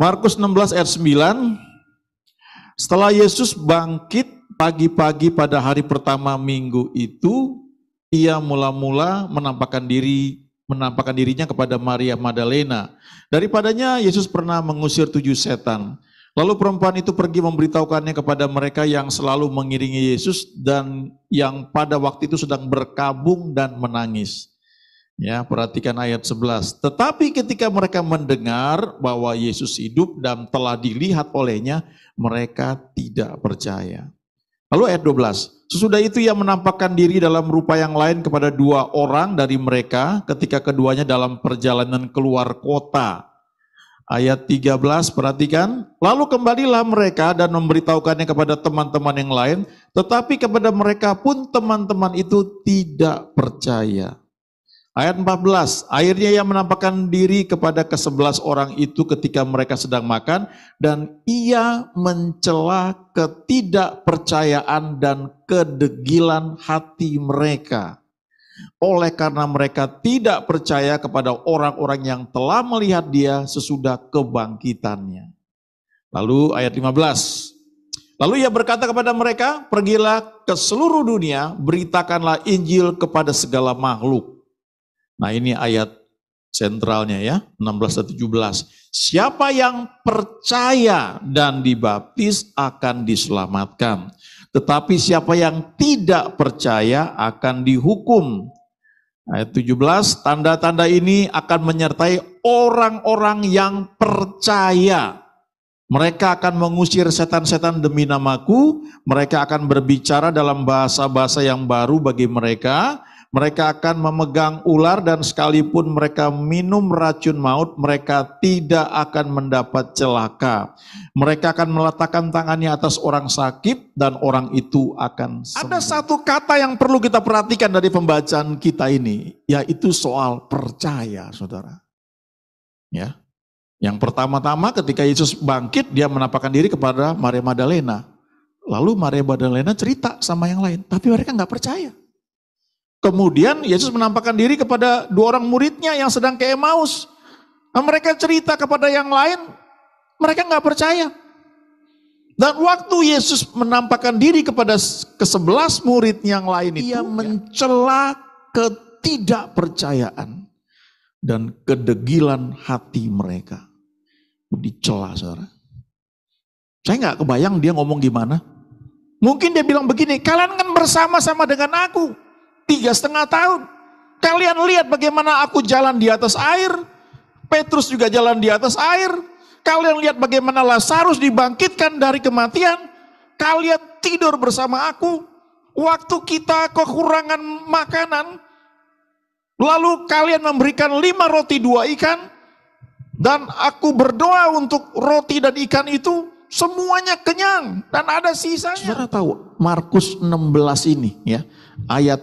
Markus 16 ayat 9, setelah Yesus bangkit pagi-pagi pada hari pertama minggu itu, ia mula-mula menampakkan diri menampakkan dirinya kepada Maria Magdalena. Daripadanya Yesus pernah mengusir tujuh setan. Lalu perempuan itu pergi memberitahukannya kepada mereka yang selalu mengiringi Yesus dan yang pada waktu itu sedang berkabung dan menangis. Ya, perhatikan ayat 11. Tetapi ketika mereka mendengar bahwa Yesus hidup dan telah dilihat olehnya, mereka tidak percaya. Lalu ayat 12. Sesudah itu ia menampakkan diri dalam rupa yang lain kepada dua orang dari mereka ketika keduanya dalam perjalanan keluar kota. Ayat 13 perhatikan, lalu kembalilah mereka dan memberitahukannya kepada teman-teman yang lain, tetapi kepada mereka pun teman-teman itu tidak percaya. Ayat 14, akhirnya ia menampakkan diri kepada kesebelas orang itu ketika mereka sedang makan dan ia mencela ketidakpercayaan dan kedegilan hati mereka. Oleh karena mereka tidak percaya kepada orang-orang yang telah melihat dia sesudah kebangkitannya. Lalu ayat 15, Lalu ia berkata kepada mereka, "Pergilah ke seluruh dunia, beritakanlah Injil kepada segala makhluk." Nah ini ayat sentralnya ya, 16 17. Siapa yang percaya dan dibaptis akan diselamatkan. Tetapi siapa yang tidak percaya akan dihukum. Ayat 17, tanda-tanda ini akan menyertai orang-orang yang percaya. Mereka akan mengusir setan-setan demi namaku, mereka akan berbicara dalam bahasa-bahasa yang baru bagi mereka, mereka akan memegang ular dan sekalipun mereka minum racun maut, mereka tidak akan mendapat celaka. Mereka akan meletakkan tangannya atas orang sakit dan orang itu akan sembuh. Ada satu kata yang perlu kita perhatikan dari pembacaan kita ini, yaitu soal percaya, Saudara. Ya. Yang pertama-tama ketika Yesus bangkit, dia menampakkan diri kepada Maria Magdalena. Lalu Maria Magdalena cerita sama yang lain, tapi mereka nggak percaya. Kemudian Yesus menampakkan diri kepada dua orang muridnya yang sedang ke Emmaus. Nah, mereka cerita kepada yang lain, mereka nggak percaya. Dan waktu Yesus menampakkan diri kepada kesebelas murid yang lain itu, ia ya, mencela ketidakpercayaan dan kedegilan hati mereka. Dicela, saudara. Saya nggak kebayang dia ngomong gimana. Mungkin dia bilang begini, kalian kan bersama-sama dengan aku. Tiga setengah tahun. Kalian lihat bagaimana aku jalan di atas air. Petrus juga jalan di atas air. Kalian lihat bagaimana Lazarus dibangkitkan dari kematian. Kalian tidur bersama aku. Waktu kita kekurangan makanan. Lalu kalian memberikan lima roti dua ikan. Dan aku berdoa untuk roti dan ikan itu semuanya kenyang dan ada sisanya. Saudara tahu Markus 16 ini ya ayat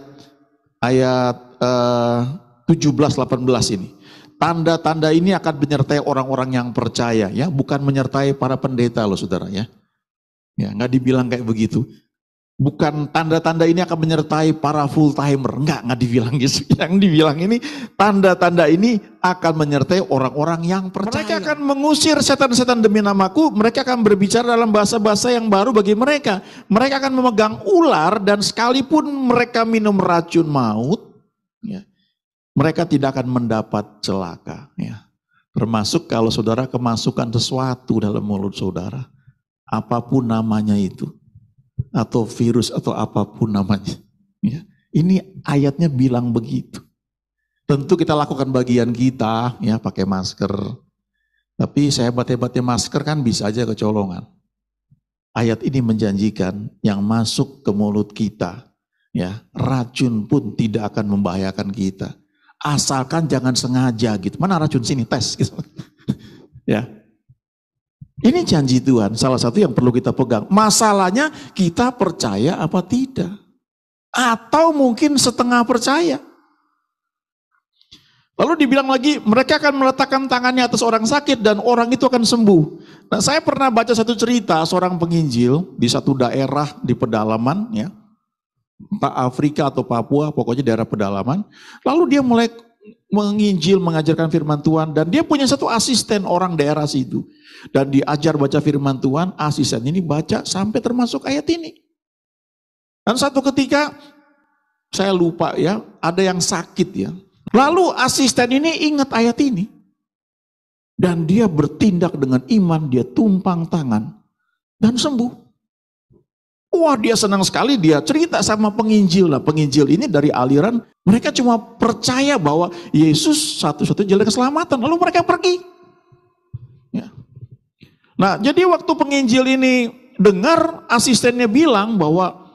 ayat eh, uh, 17-18 ini. Tanda-tanda ini akan menyertai orang-orang yang percaya ya, bukan menyertai para pendeta loh saudara ya. Ya, nggak dibilang kayak begitu bukan tanda-tanda ini akan menyertai para full timer. Enggak, enggak dibilang gitu. Yang dibilang ini tanda-tanda ini akan menyertai orang-orang yang percaya. Mereka akan mengusir setan-setan demi namaku, mereka akan berbicara dalam bahasa-bahasa yang baru bagi mereka. Mereka akan memegang ular dan sekalipun mereka minum racun maut, ya, mereka tidak akan mendapat celaka, ya. Termasuk kalau saudara kemasukan sesuatu dalam mulut saudara, apapun namanya itu atau virus atau apapun namanya. Ya. Ini ayatnya bilang begitu. Tentu kita lakukan bagian kita, ya pakai masker. Tapi sehebat-hebatnya masker kan bisa aja kecolongan. Ayat ini menjanjikan yang masuk ke mulut kita, ya racun pun tidak akan membahayakan kita. Asalkan jangan sengaja gitu. Mana racun sini tes gitu. ya, ini janji Tuhan, salah satu yang perlu kita pegang. Masalahnya kita percaya apa tidak. Atau mungkin setengah percaya. Lalu dibilang lagi, mereka akan meletakkan tangannya atas orang sakit dan orang itu akan sembuh. Nah, saya pernah baca satu cerita seorang penginjil di satu daerah di pedalaman, ya, Pak Afrika atau Papua, pokoknya daerah pedalaman. Lalu dia mulai menginjil, mengajarkan firman Tuhan. Dan dia punya satu asisten orang daerah situ. Dan diajar baca firman Tuhan, asisten ini baca sampai termasuk ayat ini. Dan satu ketika, saya lupa ya, ada yang sakit ya. Lalu asisten ini ingat ayat ini. Dan dia bertindak dengan iman, dia tumpang tangan. Dan sembuh. Wah dia senang sekali dia cerita sama penginjil. lah penginjil ini dari aliran mereka cuma percaya bahwa Yesus satu-satunya jalan keselamatan. Lalu mereka pergi. Ya. Nah jadi waktu penginjil ini dengar asistennya bilang bahwa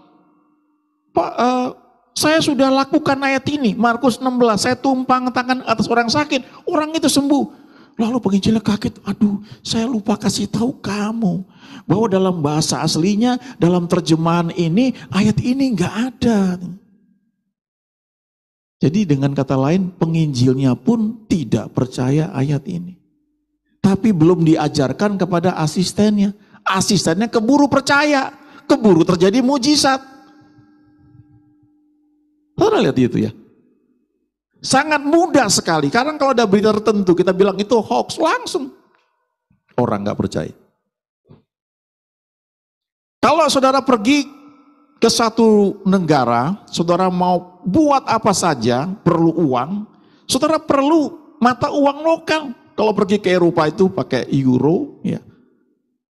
Pak uh, saya sudah lakukan ayat ini. Markus 16 saya tumpang tangan atas orang sakit. Orang itu sembuh. Lalu penginjilnya kaget, aduh saya lupa kasih tahu kamu. Bahwa dalam bahasa aslinya, dalam terjemahan ini, ayat ini nggak ada. Jadi dengan kata lain penginjilnya pun tidak percaya ayat ini. Tapi belum diajarkan kepada asistennya. Asistennya keburu percaya, keburu terjadi mujizat. Saudara lihat itu ya. Sangat mudah sekali. Karena kalau ada berita tertentu kita bilang itu hoax langsung orang nggak percaya. Kalau saudara pergi ke satu negara, saudara mau buat apa saja, perlu uang, saudara perlu mata uang lokal. Kalau pergi ke Eropa itu pakai euro, ya.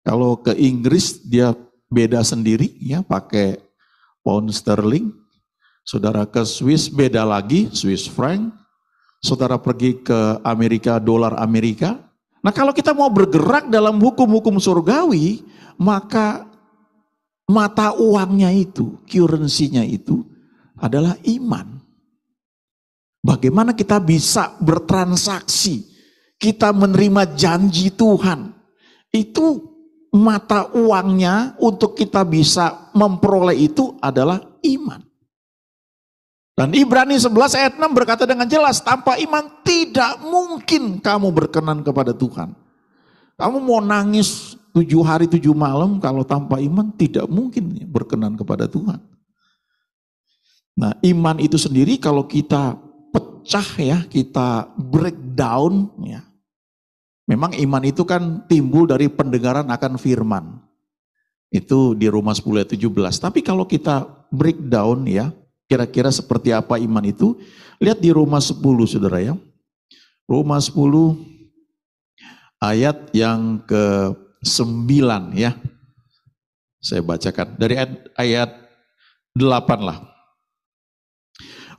Kalau ke Inggris dia beda sendiri, ya pakai pound sterling. Saudara ke Swiss beda lagi, Swiss franc. Saudara pergi ke Amerika, dolar Amerika. Nah kalau kita mau bergerak dalam hukum-hukum surgawi, maka mata uangnya itu, currency itu adalah iman. Bagaimana kita bisa bertransaksi, kita menerima janji Tuhan. Itu mata uangnya untuk kita bisa memperoleh itu adalah iman. Dan Ibrani 11 ayat 6 berkata dengan jelas, tanpa iman tidak mungkin kamu berkenan kepada Tuhan. Kamu mau nangis tujuh hari tujuh malam kalau tanpa iman tidak mungkin berkenan kepada Tuhan. Nah iman itu sendiri kalau kita pecah ya, kita breakdown ya. Memang iman itu kan timbul dari pendengaran akan firman. Itu di Roma 10 ayat 17. Tapi kalau kita breakdown ya, Kira-kira seperti apa iman itu? Lihat di Roma 10 saudara ya. Roma 10 ayat yang ke-9 ya. Saya bacakan dari ayat, ayat 8 lah.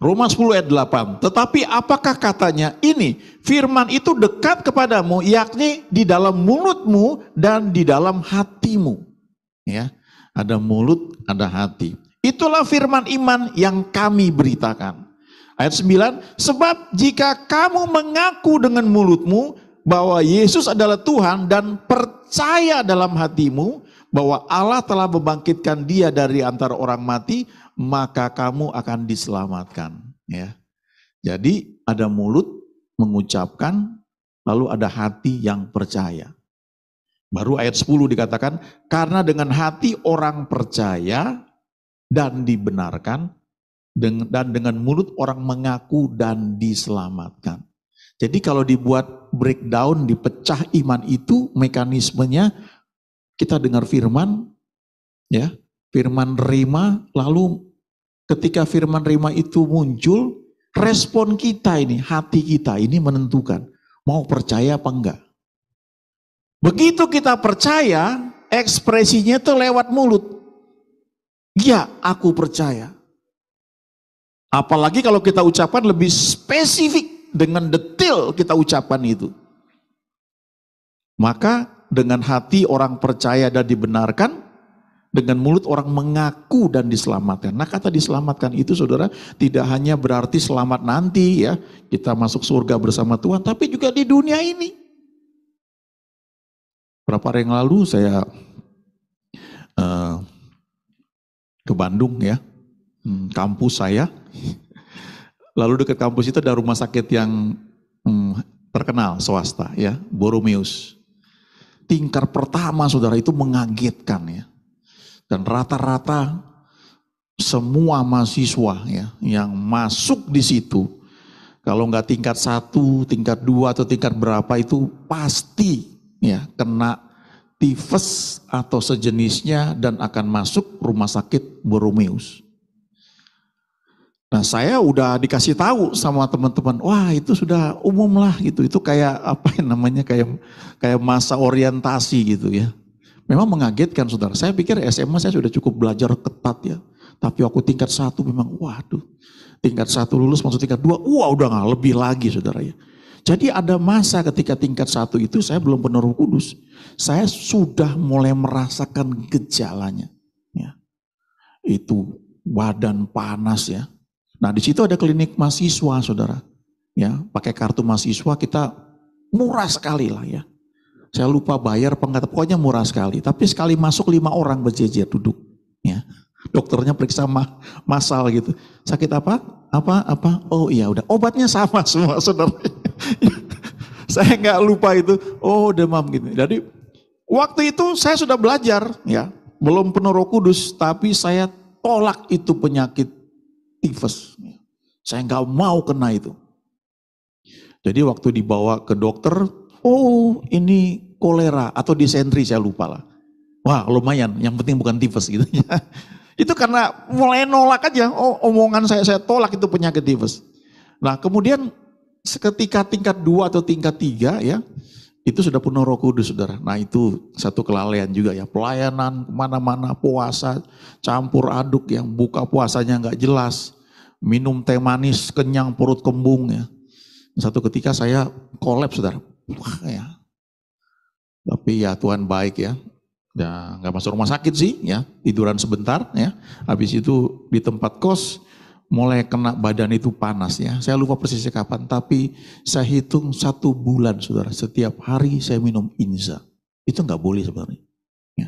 Roma 10 ayat 8. Tetapi apakah katanya ini firman itu dekat kepadamu yakni di dalam mulutmu dan di dalam hatimu. Ya, ada mulut, ada hati. Itulah firman iman yang kami beritakan. Ayat 9, sebab jika kamu mengaku dengan mulutmu bahwa Yesus adalah Tuhan dan percaya dalam hatimu bahwa Allah telah membangkitkan dia dari antara orang mati, maka kamu akan diselamatkan, ya. Jadi ada mulut mengucapkan, lalu ada hati yang percaya. Baru ayat 10 dikatakan, karena dengan hati orang percaya, dan dibenarkan dan dengan mulut orang mengaku dan diselamatkan. Jadi kalau dibuat breakdown, dipecah iman itu mekanismenya kita dengar firman ya, firman rima lalu ketika firman rima itu muncul, respon kita ini, hati kita ini menentukan mau percaya apa enggak. Begitu kita percaya, ekspresinya itu lewat mulut. Ya, aku percaya. Apalagi kalau kita ucapkan lebih spesifik dengan detail kita ucapkan itu. Maka dengan hati orang percaya dan dibenarkan, dengan mulut orang mengaku dan diselamatkan. Nah kata diselamatkan itu saudara tidak hanya berarti selamat nanti ya, kita masuk surga bersama Tuhan, tapi juga di dunia ini. Berapa hari yang lalu saya uh, ke Bandung ya, hmm, kampus saya. Lalu dekat kampus itu ada rumah sakit yang hmm, terkenal swasta ya, Boromius. Tingkat pertama saudara itu mengagetkan ya. Dan rata-rata semua mahasiswa ya yang masuk di situ kalau nggak tingkat satu, tingkat dua atau tingkat berapa itu pasti ya kena tifus atau sejenisnya dan akan masuk rumah sakit Boromeus. Nah saya udah dikasih tahu sama teman-teman, wah itu sudah umum lah gitu, itu kayak apa yang namanya kayak kayak masa orientasi gitu ya. Memang mengagetkan saudara, saya pikir SMA saya sudah cukup belajar ketat ya. Tapi aku tingkat satu memang waduh, tingkat satu lulus maksud tingkat dua, wah udah gak lebih lagi saudara ya. Jadi ada masa ketika tingkat satu itu saya belum penuh roh kudus. Saya sudah mulai merasakan gejalanya. Ya. Itu badan panas ya. Nah di situ ada klinik mahasiswa saudara. Ya, pakai kartu mahasiswa kita murah sekali lah ya. Saya lupa bayar pengatap, pokoknya murah sekali. Tapi sekali masuk lima orang berjejer duduk. Ya, dokternya periksa ma masal gitu. Sakit apa? Apa? Apa? Oh iya udah. Obatnya sama semua saudara. saya nggak lupa itu. Oh demam gitu. Jadi waktu itu saya sudah belajar ya. Belum penuh roh kudus tapi saya tolak itu penyakit tifus. Ya. Saya nggak mau kena itu. Jadi waktu dibawa ke dokter, oh ini kolera atau disentri saya lupa lah. Wah lumayan, yang penting bukan tifus gitu ya. Itu karena mulai nolak aja, oh omongan saya saya tolak itu penyakit tifus. Nah kemudian seketika tingkat dua atau tingkat tiga ya, itu sudah penuh roh kudus saudara. Nah itu satu kelalaian juga ya, pelayanan mana mana puasa, campur aduk yang buka puasanya nggak jelas, minum teh manis, kenyang perut kembung ya. Satu ketika saya kolap saudara, wah ya. Tapi ya Tuhan baik ya, ya nggak masuk rumah sakit sih ya tiduran sebentar ya habis itu di tempat kos mulai kena badan itu panas ya. Saya lupa persisnya kapan, tapi saya hitung satu bulan saudara. Setiap hari saya minum Inza. Itu nggak boleh sebenarnya. Ya.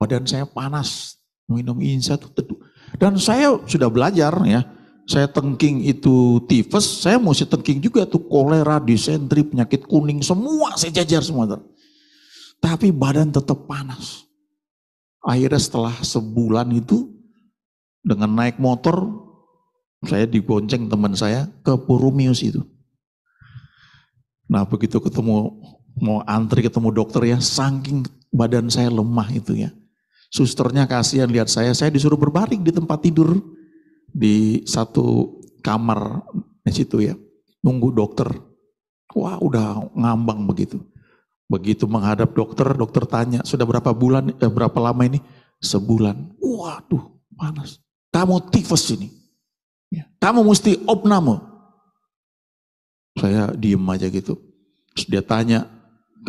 Badan saya panas, minum Inza itu teduh. Dan saya sudah belajar ya. Saya tengking itu tifus, saya mesti tengking juga tuh kolera, disentri, penyakit kuning, semua saya jajar semua. Saudara. Tapi badan tetap panas. Akhirnya setelah sebulan itu dengan naik motor saya dibonceng teman saya ke Purumius itu. Nah begitu ketemu, mau antri ketemu dokter ya, saking badan saya lemah itu ya. Susternya kasihan lihat saya, saya disuruh berbaring di tempat tidur. Di satu kamar di situ ya, nunggu dokter. Wah udah ngambang begitu. Begitu menghadap dokter, dokter tanya, sudah berapa bulan, eh, berapa lama ini? Sebulan. Waduh, panas. Kamu tifus ini. Ya. Kamu mesti opname. Saya diem aja gitu. Terus dia tanya,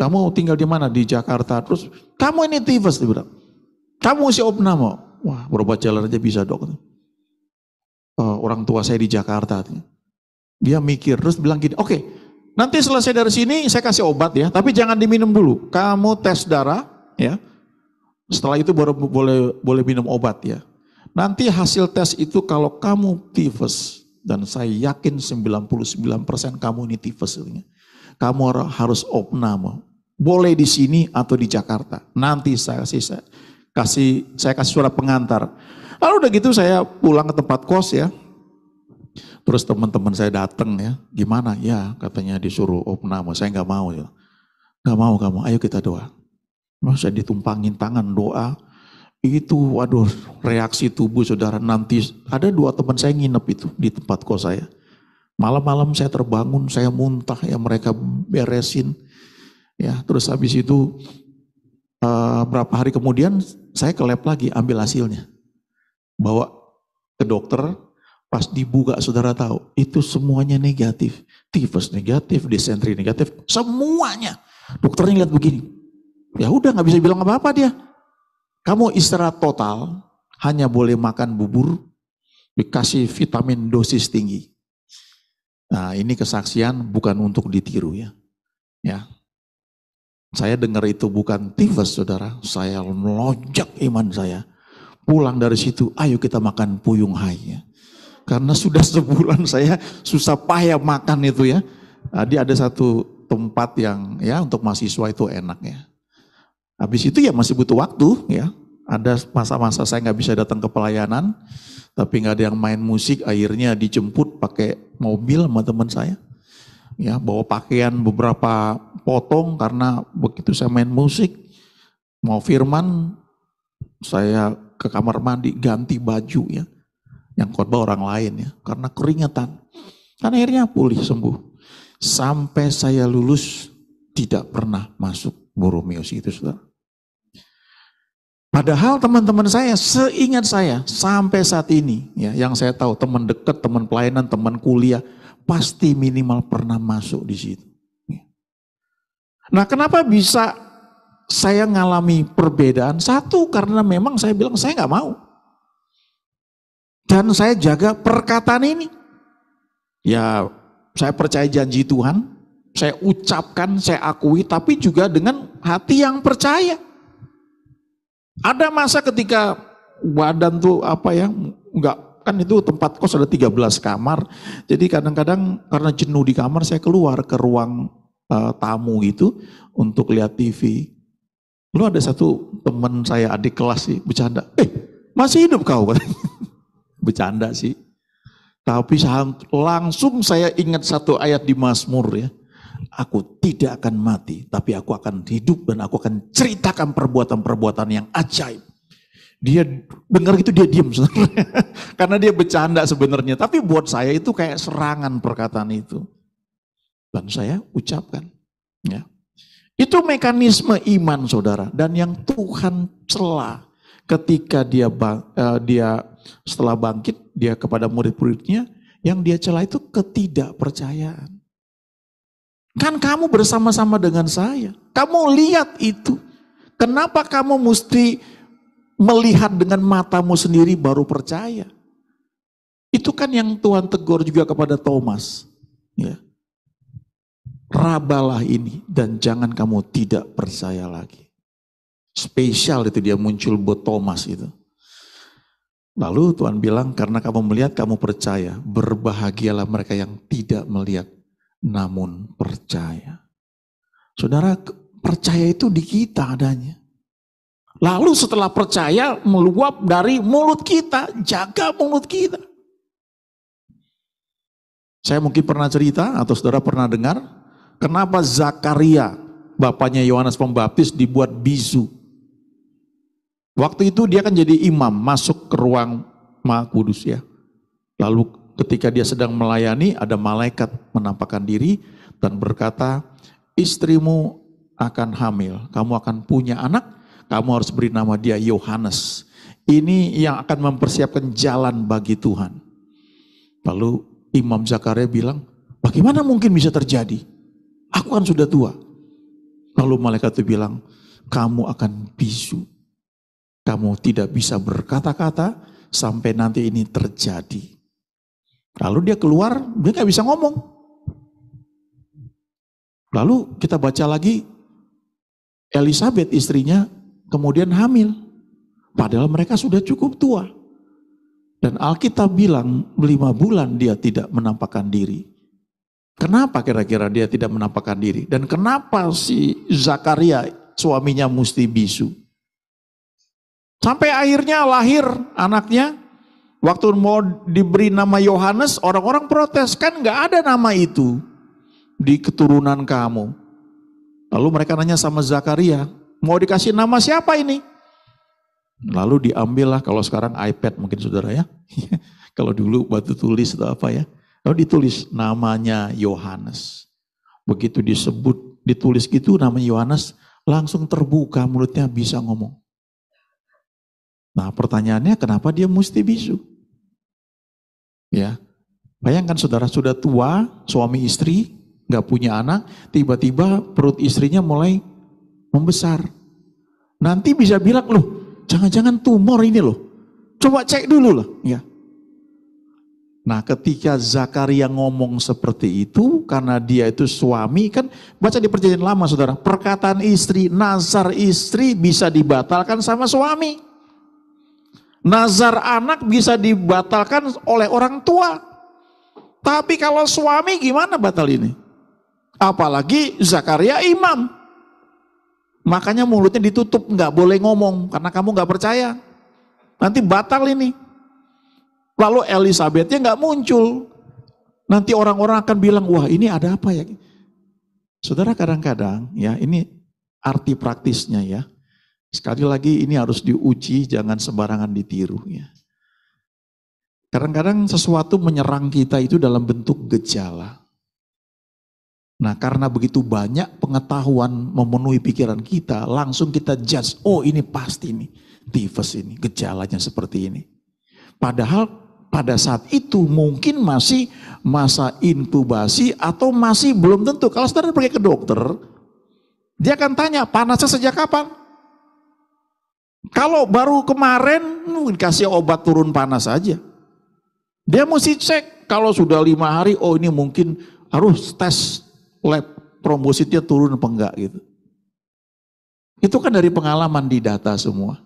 kamu tinggal di mana? Di Jakarta. Terus, kamu ini tifus. Dia bilang, kamu mesti opname. Wah, berobat jalan aja bisa dok. Uh, orang tua saya di Jakarta. Dia mikir, terus bilang gini, oke, okay, nanti selesai dari sini saya kasih obat ya, tapi jangan diminum dulu. Kamu tes darah, ya. Setelah itu baru boleh boleh minum obat ya. Nanti hasil tes itu kalau kamu tifus, dan saya yakin 99% kamu ini tifus. Kamu harus opname. Boleh di sini atau di Jakarta. Nanti saya kasih saya kasih saya kasih surat pengantar. Lalu udah gitu saya pulang ke tempat kos ya. Terus teman-teman saya datang ya, gimana? Ya katanya disuruh opname, saya nggak mau. Ya. Nggak mau kamu, ayo kita doa. Mas ditumpangin tangan doa, itu waduh reaksi tubuh saudara nanti ada dua teman saya nginep itu di tempat kos saya. Malam-malam saya terbangun, saya muntah ya mereka beresin. Ya, terus habis itu uh, berapa hari kemudian saya ke lab lagi ambil hasilnya. Bawa ke dokter, pas dibuka saudara tahu, itu semuanya negatif. Tifus negatif, disentri negatif, semuanya. Dokternya lihat begini. Ya udah nggak bisa bilang apa-apa dia kamu istirahat total, hanya boleh makan bubur, dikasih vitamin dosis tinggi. Nah ini kesaksian bukan untuk ditiru ya. ya. Saya dengar itu bukan tifus saudara, saya melonjak iman saya. Pulang dari situ, ayo kita makan puyung hai ya. Karena sudah sebulan saya susah payah makan itu ya. Tadi ada satu tempat yang ya untuk mahasiswa itu enak ya. Habis itu ya masih butuh waktu ya. Ada masa-masa saya nggak bisa datang ke pelayanan, tapi nggak ada yang main musik, akhirnya dijemput pakai mobil sama teman saya. Ya, bawa pakaian beberapa potong karena begitu saya main musik, mau firman, saya ke kamar mandi ganti baju ya. Yang khotbah orang lain ya, karena keringetan. Kan akhirnya pulih sembuh. Sampai saya lulus tidak pernah masuk Boromeus itu saudara. Padahal teman-teman saya, seingat saya sampai saat ini, ya, yang saya tahu teman dekat, teman pelayanan, teman kuliah, pasti minimal pernah masuk di situ. Ya. Nah, kenapa bisa saya ngalami perbedaan? Satu, karena memang saya bilang saya nggak mau. Dan saya jaga perkataan ini. Ya, saya percaya janji Tuhan, saya ucapkan, saya akui, tapi juga dengan hati yang percaya. Ada masa ketika badan tuh apa ya, enggak kan itu tempat kos ada 13 kamar. Jadi kadang-kadang karena jenuh di kamar saya keluar ke ruang uh, tamu gitu untuk lihat TV. Lu ada satu teman saya adik kelas sih bercanda. Eh, masih hidup kau bercanda sih. Tapi langsung saya ingat satu ayat di Mazmur ya. Aku tidak akan mati, tapi aku akan hidup dan aku akan ceritakan perbuatan-perbuatan yang ajaib. Dia dengar gitu dia diem Karena dia bercanda sebenarnya. Tapi buat saya itu kayak serangan perkataan itu. Dan saya ucapkan. Ya. Itu mekanisme iman saudara. Dan yang Tuhan celah ketika dia bang, uh, eh, dia setelah bangkit dia kepada murid-muridnya yang dia celah itu ketidakpercayaan. Kan kamu bersama-sama dengan saya. Kamu lihat itu. Kenapa kamu mesti melihat dengan matamu sendiri baru percaya? Itu kan yang Tuhan tegur juga kepada Thomas. Ya. Rabalah ini dan jangan kamu tidak percaya lagi. Spesial itu dia muncul buat Thomas itu. Lalu Tuhan bilang, karena kamu melihat, kamu percaya. Berbahagialah mereka yang tidak melihat, namun percaya. Saudara, percaya itu di kita adanya. Lalu setelah percaya meluap dari mulut kita, jaga mulut kita. Saya mungkin pernah cerita atau saudara pernah dengar, kenapa Zakaria, bapaknya Yohanes Pembaptis dibuat bisu. Waktu itu dia kan jadi imam, masuk ke ruang Maha Kudus ya. Lalu ketika dia sedang melayani, ada malaikat menampakkan diri dan berkata, istrimu akan hamil, kamu akan punya anak, kamu harus beri nama dia Yohanes. Ini yang akan mempersiapkan jalan bagi Tuhan. Lalu Imam Zakaria bilang, bagaimana mungkin bisa terjadi? Aku kan sudah tua. Lalu malaikat itu bilang, kamu akan bisu. Kamu tidak bisa berkata-kata sampai nanti ini terjadi. Lalu dia keluar, dia nggak bisa ngomong. Lalu kita baca lagi, Elizabeth istrinya kemudian hamil. Padahal mereka sudah cukup tua. Dan Alkitab bilang lima bulan dia tidak menampakkan diri. Kenapa kira-kira dia tidak menampakkan diri? Dan kenapa si Zakaria suaminya mesti bisu? Sampai akhirnya lahir anaknya Waktu mau diberi nama Yohanes, orang-orang protes, kan gak ada nama itu di keturunan kamu. Lalu mereka nanya sama Zakaria, mau dikasih nama siapa ini? Lalu diambillah kalau sekarang iPad mungkin saudara ya. kalau dulu batu tulis atau apa ya. Lalu ditulis namanya Yohanes. Begitu disebut, ditulis gitu namanya Yohanes, langsung terbuka mulutnya bisa ngomong. Nah pertanyaannya kenapa dia mesti bisu? Ya, bayangkan saudara sudah tua, suami istri, gak punya anak, tiba-tiba perut istrinya mulai membesar. Nanti bisa bilang loh, jangan-jangan tumor ini loh. Coba cek dulu lah, ya. Nah, ketika Zakaria ngomong seperti itu, karena dia itu suami, kan baca di perjanjian lama, saudara. Perkataan istri, nazar istri bisa dibatalkan sama suami. Nazar anak bisa dibatalkan oleh orang tua. Tapi kalau suami gimana batal ini? Apalagi Zakaria imam. Makanya mulutnya ditutup, nggak boleh ngomong karena kamu nggak percaya. Nanti batal ini. Lalu Elizabethnya nggak muncul. Nanti orang-orang akan bilang, wah ini ada apa ya? Saudara kadang-kadang ya ini arti praktisnya ya. Sekali lagi ini harus diuji, jangan sembarangan ditiru ya. Kadang-kadang sesuatu menyerang kita itu dalam bentuk gejala. Nah karena begitu banyak pengetahuan memenuhi pikiran kita, langsung kita judge, oh ini pasti nih tifus ini, gejalanya seperti ini. Padahal pada saat itu mungkin masih masa inkubasi atau masih belum tentu. Kalau saudara pergi ke dokter, dia akan tanya panasnya sejak kapan? Kalau baru kemarin dikasih obat turun panas aja. Dia mesti cek kalau sudah lima hari, oh ini mungkin harus tes lab trombositnya turun apa enggak gitu. Itu kan dari pengalaman di data semua.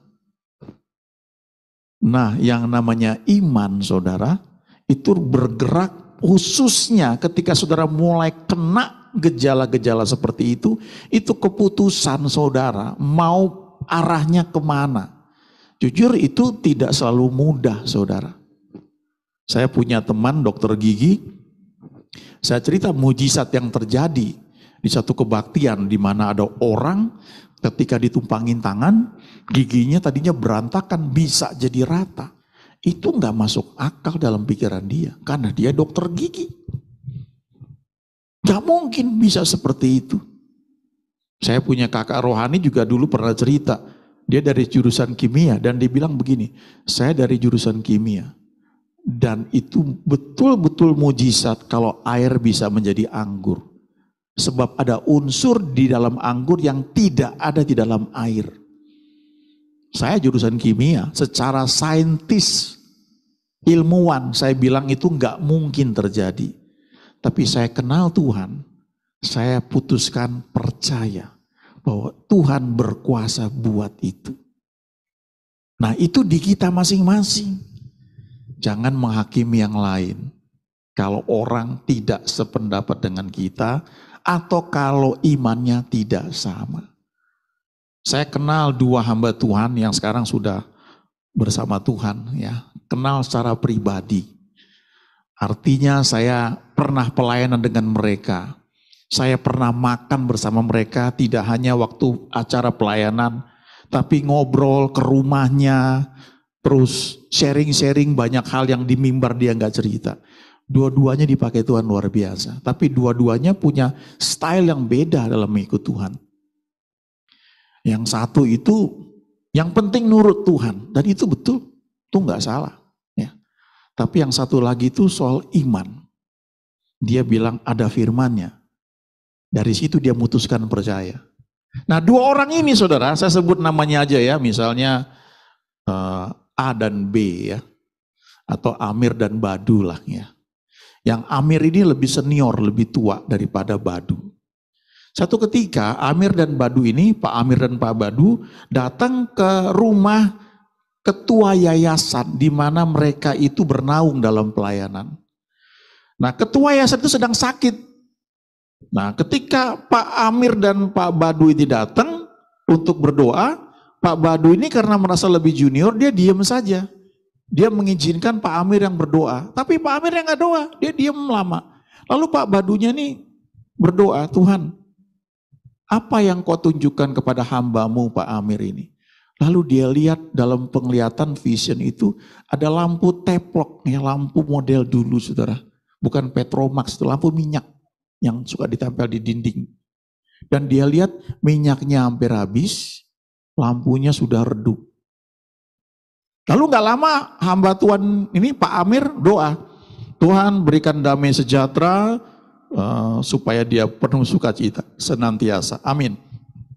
Nah yang namanya iman saudara, itu bergerak khususnya ketika saudara mulai kena gejala-gejala seperti itu, itu keputusan saudara mau arahnya kemana. Jujur itu tidak selalu mudah saudara. Saya punya teman dokter gigi, saya cerita mujizat yang terjadi di satu kebaktian di mana ada orang ketika ditumpangin tangan, giginya tadinya berantakan bisa jadi rata. Itu nggak masuk akal dalam pikiran dia karena dia dokter gigi. Gak mungkin bisa seperti itu. Saya punya kakak rohani juga dulu pernah cerita. Dia dari jurusan kimia dan dibilang begini, saya dari jurusan kimia. Dan itu betul-betul mujizat kalau air bisa menjadi anggur. Sebab ada unsur di dalam anggur yang tidak ada di dalam air. Saya jurusan kimia, secara saintis, ilmuwan, saya bilang itu nggak mungkin terjadi. Tapi saya kenal Tuhan, saya putuskan percaya bahwa Tuhan berkuasa buat itu. Nah, itu di kita masing-masing. Jangan menghakimi yang lain. Kalau orang tidak sependapat dengan kita, atau kalau imannya tidak sama. Saya kenal dua hamba Tuhan yang sekarang sudah bersama Tuhan, ya, kenal secara pribadi. Artinya, saya pernah pelayanan dengan mereka saya pernah makan bersama mereka tidak hanya waktu acara pelayanan, tapi ngobrol ke rumahnya, terus sharing-sharing banyak hal yang di mimbar dia nggak cerita. Dua-duanya dipakai Tuhan luar biasa. Tapi dua-duanya punya style yang beda dalam mengikut Tuhan. Yang satu itu yang penting nurut Tuhan. Dan itu betul. Itu nggak salah. Ya. Tapi yang satu lagi itu soal iman. Dia bilang ada firmannya. Dari situ dia memutuskan percaya. Nah dua orang ini saudara, saya sebut namanya aja ya, misalnya uh, A dan B ya, atau Amir dan Badu lah ya. Yang Amir ini lebih senior, lebih tua daripada Badu. Satu ketika Amir dan Badu ini, Pak Amir dan Pak Badu datang ke rumah ketua yayasan di mana mereka itu bernaung dalam pelayanan. Nah ketua yayasan itu sedang sakit, Nah, ketika Pak Amir dan Pak Badu ini datang untuk berdoa, Pak Badu ini karena merasa lebih junior, dia diam saja. Dia mengizinkan Pak Amir yang berdoa. Tapi Pak Amir yang gak doa, dia diam lama. Lalu Pak Badunya ini berdoa, Tuhan, apa yang kau tunjukkan kepada hambamu Pak Amir ini? Lalu dia lihat dalam penglihatan vision itu ada lampu teplok, ya lampu model dulu saudara. Bukan Petromax, itu lampu minyak yang suka ditempel di dinding. Dan dia lihat minyaknya hampir habis, lampunya sudah redup. Lalu nggak lama hamba Tuhan ini Pak Amir doa, Tuhan berikan damai sejahtera uh, supaya dia penuh sukacita senantiasa. Amin.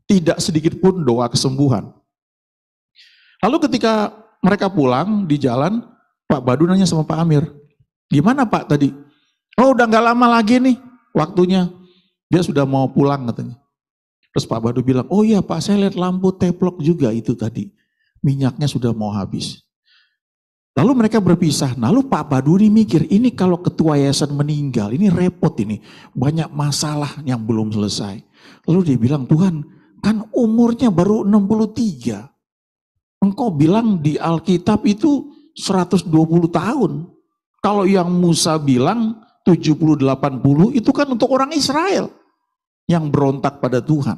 Tidak sedikit pun doa kesembuhan. Lalu ketika mereka pulang di jalan, Pak Badu nanya sama Pak Amir, gimana Pak tadi? Oh udah nggak lama lagi nih, Waktunya dia sudah mau pulang katanya. Terus Pak Badu bilang, oh iya Pak saya lihat lampu teplok juga itu tadi. Minyaknya sudah mau habis. Lalu mereka berpisah. Nah, lalu Pak Badu ini mikir, ini kalau ketua yayasan meninggal, ini repot ini. Banyak masalah yang belum selesai. Lalu dia bilang, Tuhan kan umurnya baru 63. Engkau bilang di Alkitab itu 120 tahun. Kalau yang Musa bilang 70-80 itu kan untuk orang Israel yang berontak pada Tuhan.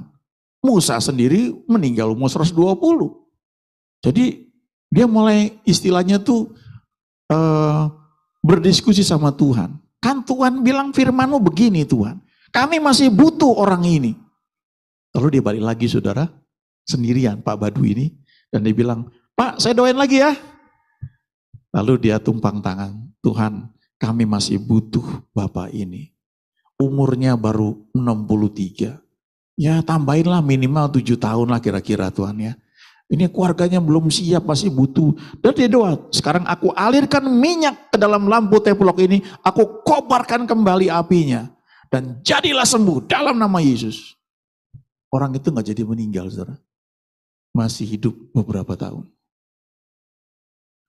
Musa sendiri meninggal umur 120. Jadi dia mulai istilahnya tuh uh, berdiskusi sama Tuhan. Kan Tuhan bilang firmanmu begini Tuhan. Kami masih butuh orang ini. Lalu dia balik lagi saudara. Sendirian Pak Badu ini. Dan dia bilang, Pak saya doain lagi ya. Lalu dia tumpang tangan. Tuhan kami masih butuh Bapak ini. Umurnya baru 63. Ya tambahinlah minimal 7 tahun lah kira-kira Tuhan ya. Ini keluarganya belum siap, masih butuh. Dan dia doa, sekarang aku alirkan minyak ke dalam lampu teplok ini, aku kobarkan kembali apinya. Dan jadilah sembuh dalam nama Yesus. Orang itu gak jadi meninggal, saudara. Masih hidup beberapa tahun.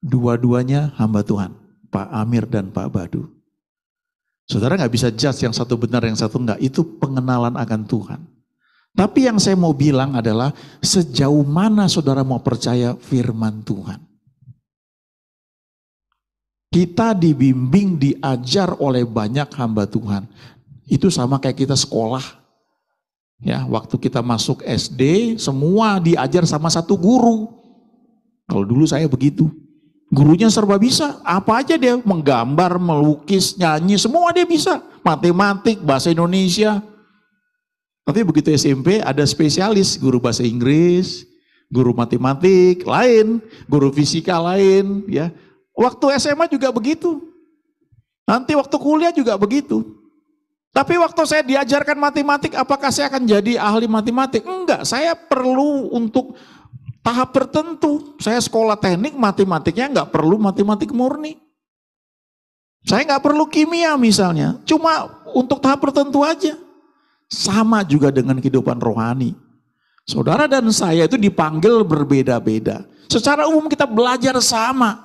Dua-duanya hamba Tuhan. Pak Amir dan Pak Badu. Saudara nggak bisa judge yang satu benar, yang satu enggak. Itu pengenalan akan Tuhan. Tapi yang saya mau bilang adalah sejauh mana saudara mau percaya firman Tuhan. Kita dibimbing, diajar oleh banyak hamba Tuhan. Itu sama kayak kita sekolah. Ya, waktu kita masuk SD, semua diajar sama satu guru. Kalau dulu saya begitu. Gurunya serba bisa, apa aja dia menggambar, melukis, nyanyi, semua dia bisa. Matematik, bahasa Indonesia. Tapi begitu SMP ada spesialis, guru bahasa Inggris, guru matematik lain, guru fisika lain, ya. Waktu SMA juga begitu. Nanti waktu kuliah juga begitu. Tapi waktu saya diajarkan matematik, apakah saya akan jadi ahli matematik? Enggak, saya perlu untuk tahap tertentu. Saya sekolah teknik, matematiknya nggak perlu matematik murni. Saya nggak perlu kimia misalnya, cuma untuk tahap tertentu aja. Sama juga dengan kehidupan rohani. Saudara dan saya itu dipanggil berbeda-beda. Secara umum kita belajar sama.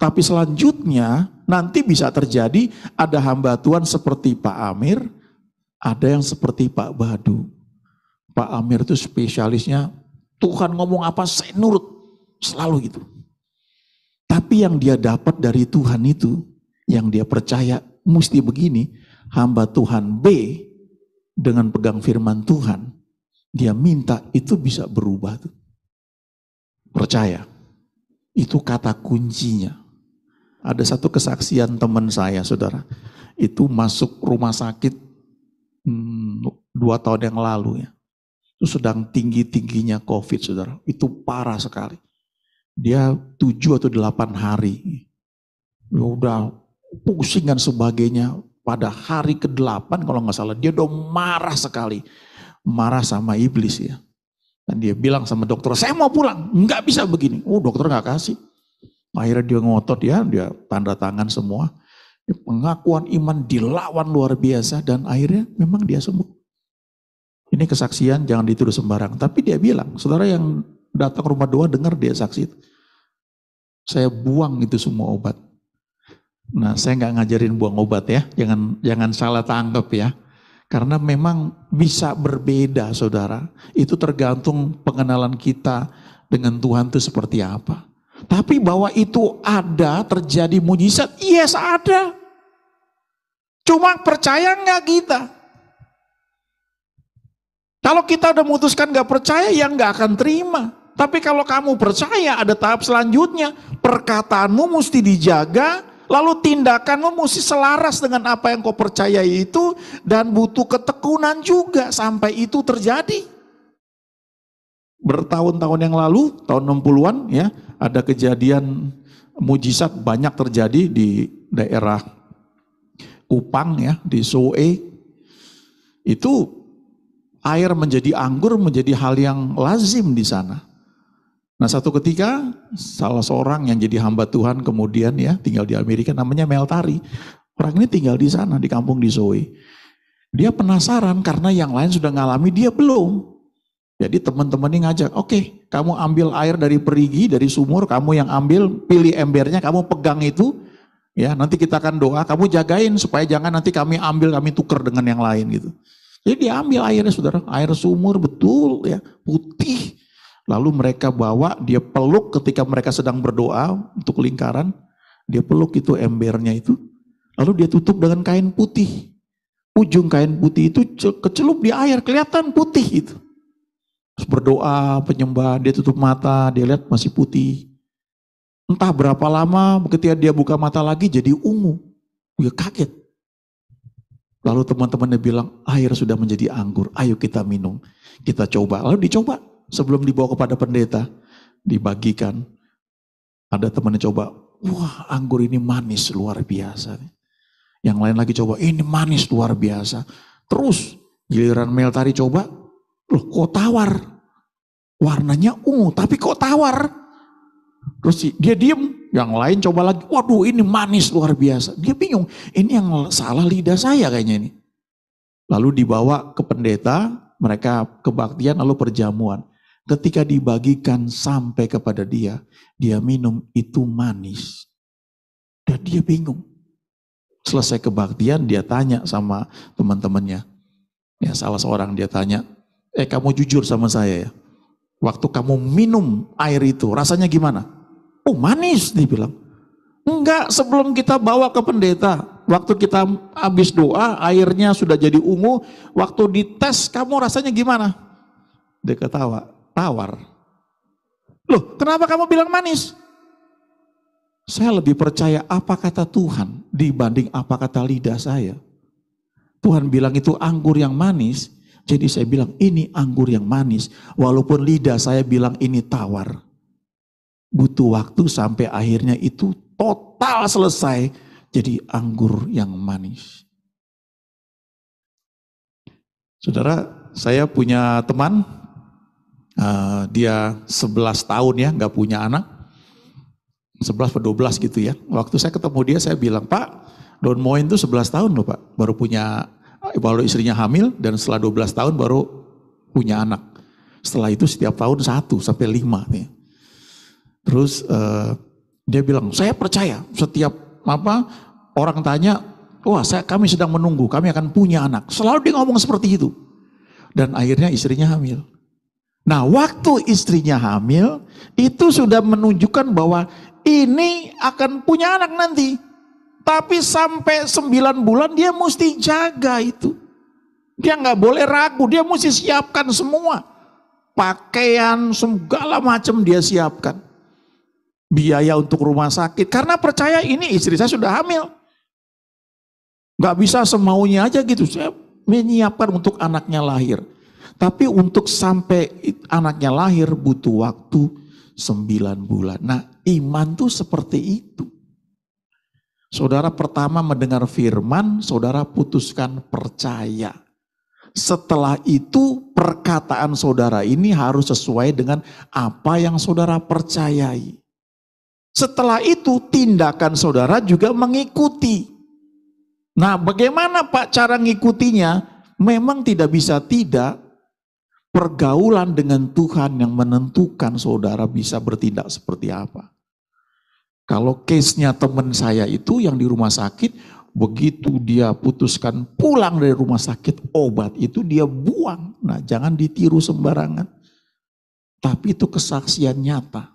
Tapi selanjutnya nanti bisa terjadi ada hamba Tuhan seperti Pak Amir, ada yang seperti Pak Badu. Pak Amir itu spesialisnya Tuhan ngomong apa saya nurut. Selalu gitu. Tapi yang dia dapat dari Tuhan itu, yang dia percaya mesti begini, hamba Tuhan B dengan pegang firman Tuhan, dia minta itu bisa berubah tuh. Percaya. Itu kata kuncinya. Ada satu kesaksian teman saya, saudara. Itu masuk rumah sakit hmm, dua tahun yang lalu ya itu sedang tinggi-tingginya COVID, saudara. Itu parah sekali. Dia tujuh atau delapan hari. Ya Udah pusing dan sebagainya. Pada hari ke-8 kalau nggak salah, dia udah marah sekali. Marah sama iblis ya. Dan dia bilang sama dokter, saya mau pulang. Nggak bisa begini. Oh dokter nggak kasih. Akhirnya dia ngotot ya, dia tanda tangan semua. Pengakuan iman dilawan luar biasa dan akhirnya memang dia sembuh. Ini kesaksian jangan dituduh sembarang. Tapi dia bilang, saudara yang datang rumah doa dengar dia saksi. Saya buang itu semua obat. Nah, saya nggak ngajarin buang obat ya, jangan jangan salah tanggap ya. Karena memang bisa berbeda, saudara. Itu tergantung pengenalan kita dengan Tuhan itu seperti apa. Tapi bahwa itu ada terjadi mujizat, yes ada. Cuma percaya nggak kita? Kalau kita udah memutuskan gak percaya, ya gak akan terima. Tapi kalau kamu percaya ada tahap selanjutnya, perkataanmu mesti dijaga, lalu tindakanmu mesti selaras dengan apa yang kau percaya itu, dan butuh ketekunan juga sampai itu terjadi. Bertahun-tahun yang lalu, tahun 60-an ya, ada kejadian mujizat banyak terjadi di daerah Kupang ya, di Soe. Itu air menjadi anggur menjadi hal yang lazim di sana. Nah satu ketika salah seorang yang jadi hamba Tuhan kemudian ya tinggal di Amerika namanya Meltari. Orang ini tinggal di sana di kampung di Zoe. Dia penasaran karena yang lain sudah ngalami dia belum. Jadi teman teman ini ngajak, oke okay, kamu ambil air dari perigi, dari sumur, kamu yang ambil, pilih embernya, kamu pegang itu, ya nanti kita akan doa, kamu jagain supaya jangan nanti kami ambil, kami tuker dengan yang lain gitu. Jadi diambil airnya saudara, air sumur betul ya, putih. Lalu mereka bawa, dia peluk ketika mereka sedang berdoa untuk lingkaran. Dia peluk itu embernya itu. Lalu dia tutup dengan kain putih. Ujung kain putih itu kecelup di air, kelihatan putih itu. Terus berdoa, penyembah, dia tutup mata, dia lihat masih putih. Entah berapa lama ketika dia buka mata lagi jadi ungu. Dia kaget. Lalu teman-temannya bilang, air sudah menjadi anggur, ayo kita minum. Kita coba. Lalu dicoba sebelum dibawa kepada pendeta. Dibagikan. Ada temannya coba, wah anggur ini manis luar biasa. Yang lain lagi coba, ini manis luar biasa. Terus giliran Mel tari coba, loh kok tawar? Warnanya ungu, tapi kok tawar? Terus dia diem, yang lain coba lagi, waduh ini manis luar biasa. Dia bingung, ini yang salah lidah saya kayaknya ini. Lalu dibawa ke pendeta, mereka kebaktian lalu perjamuan. Ketika dibagikan sampai kepada dia, dia minum itu manis. Dan dia bingung. Selesai kebaktian dia tanya sama teman-temannya. Ya salah seorang dia tanya, eh kamu jujur sama saya ya. Waktu kamu minum air itu rasanya gimana? Oh manis dibilang. Enggak sebelum kita bawa ke pendeta. Waktu kita habis doa airnya sudah jadi ungu. Waktu dites kamu rasanya gimana? Dia ketawa. Tawar. Loh kenapa kamu bilang manis? Saya lebih percaya apa kata Tuhan dibanding apa kata lidah saya. Tuhan bilang itu anggur yang manis. Jadi saya bilang ini anggur yang manis. Walaupun lidah saya bilang ini tawar butuh waktu sampai akhirnya itu total selesai jadi anggur yang manis. Saudara, saya punya teman, uh, dia 11 tahun ya, nggak punya anak. 11 atau 12 gitu ya. Waktu saya ketemu dia, saya bilang, Pak, Don Moen itu 11 tahun loh Pak, baru punya, eh, baru istrinya hamil, dan setelah 12 tahun baru punya anak. Setelah itu setiap tahun satu sampai lima nih. Terus uh, dia bilang, saya percaya setiap apa orang tanya, wah saya, kami sedang menunggu, kami akan punya anak. Selalu dia ngomong seperti itu. Dan akhirnya istrinya hamil. Nah waktu istrinya hamil, itu sudah menunjukkan bahwa ini akan punya anak nanti. Tapi sampai sembilan bulan dia mesti jaga itu. Dia nggak boleh ragu, dia mesti siapkan semua. Pakaian segala macam dia siapkan biaya untuk rumah sakit. Karena percaya ini istri saya sudah hamil. Gak bisa semaunya aja gitu. Saya menyiapkan untuk anaknya lahir. Tapi untuk sampai anaknya lahir butuh waktu 9 bulan. Nah iman tuh seperti itu. Saudara pertama mendengar firman, saudara putuskan percaya. Setelah itu perkataan saudara ini harus sesuai dengan apa yang saudara percayai. Setelah itu tindakan saudara juga mengikuti. Nah bagaimana Pak cara ngikutinya? Memang tidak bisa tidak pergaulan dengan Tuhan yang menentukan saudara bisa bertindak seperti apa. Kalau case-nya teman saya itu yang di rumah sakit, begitu dia putuskan pulang dari rumah sakit, obat itu dia buang. Nah jangan ditiru sembarangan. Tapi itu kesaksian nyata.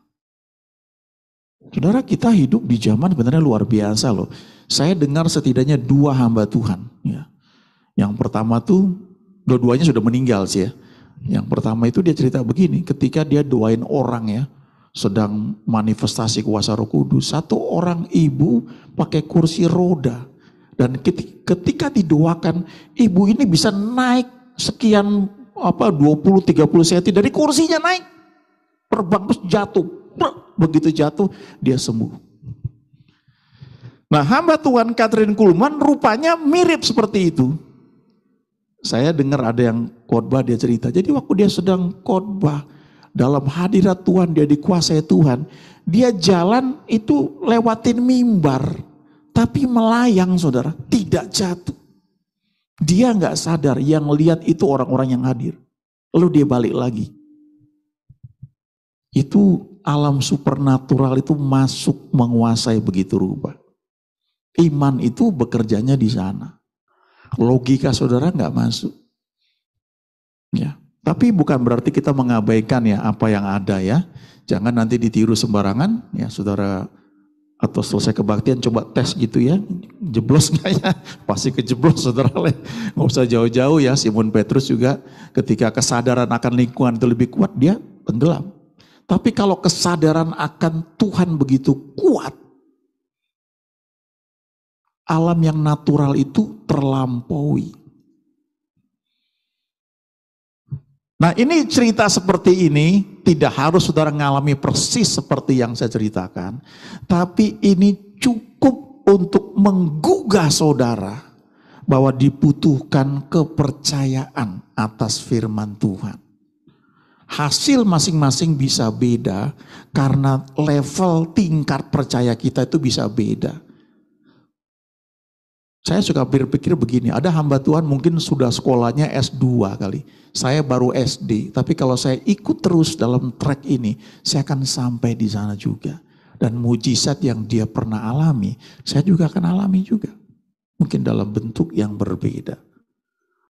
Saudara kita hidup di zaman sebenarnya luar biasa loh. Saya dengar setidaknya dua hamba Tuhan. Ya. Yang pertama tuh, dua-duanya sudah meninggal sih ya. Yang pertama itu dia cerita begini, ketika dia doain orang ya, sedang manifestasi kuasa roh kudus. Satu orang ibu pakai kursi roda. Dan ketika didoakan, ibu ini bisa naik sekian apa 20-30 cm dari kursinya naik. Terbang terus jatuh begitu jatuh dia sembuh. Nah hamba Tuhan Catherine Kulman rupanya mirip seperti itu. Saya dengar ada yang khotbah dia cerita. Jadi waktu dia sedang khotbah dalam hadirat Tuhan dia dikuasai Tuhan. Dia jalan itu lewatin mimbar. Tapi melayang saudara, tidak jatuh. Dia nggak sadar yang lihat itu orang-orang yang hadir. Lalu dia balik lagi. Itu alam supernatural itu masuk menguasai begitu rupa. Iman itu bekerjanya di sana. Logika saudara nggak masuk. Ya. Tapi bukan berarti kita mengabaikan ya apa yang ada ya. Jangan nanti ditiru sembarangan ya saudara atau selesai kebaktian coba tes gitu ya jeblos nggak ya pasti kejeblos saudara le nggak usah jauh-jauh ya Simon Petrus juga ketika kesadaran akan lingkungan itu lebih kuat dia tenggelam tapi kalau kesadaran akan Tuhan begitu kuat, alam yang natural itu terlampaui. Nah ini cerita seperti ini tidak harus saudara mengalami persis seperti yang saya ceritakan. Tapi ini cukup untuk menggugah saudara bahwa dibutuhkan kepercayaan atas firman Tuhan hasil masing-masing bisa beda karena level tingkat percaya kita itu bisa beda. Saya suka berpikir begini, ada hamba Tuhan mungkin sudah sekolahnya S2 kali. Saya baru SD, tapi kalau saya ikut terus dalam track ini, saya akan sampai di sana juga. Dan mujizat yang dia pernah alami, saya juga akan alami juga. Mungkin dalam bentuk yang berbeda.